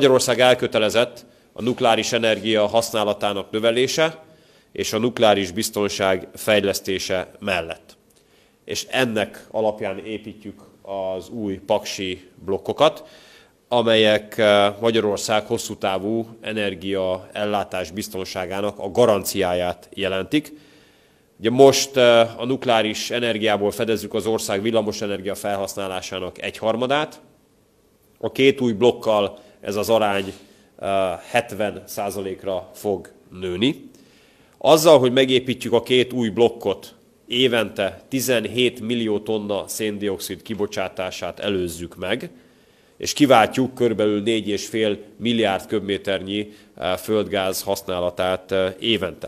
Magyarország elkötelezett a nukleáris energia használatának növelése és a nukleáris biztonság fejlesztése mellett. És ennek alapján építjük az új paksi blokkokat, amelyek eh, Magyarország hosszú távú energiaellátás biztonságának a garanciáját jelentik. Ugye most eh, a nukleáris energiából fedezzük az ország villamosenergia felhasználásának egyharmadát. A két új blokkal ez az arány 70%-ra eh, fog nőni. Azzal, hogy megépítjük a két új blokkot, évente 17 millió tonna széndiokszid kibocsátását előzzük meg, és kiváltjuk körülbelül 4,5 milliárd köbméternyi eh, földgáz használatát eh, évente.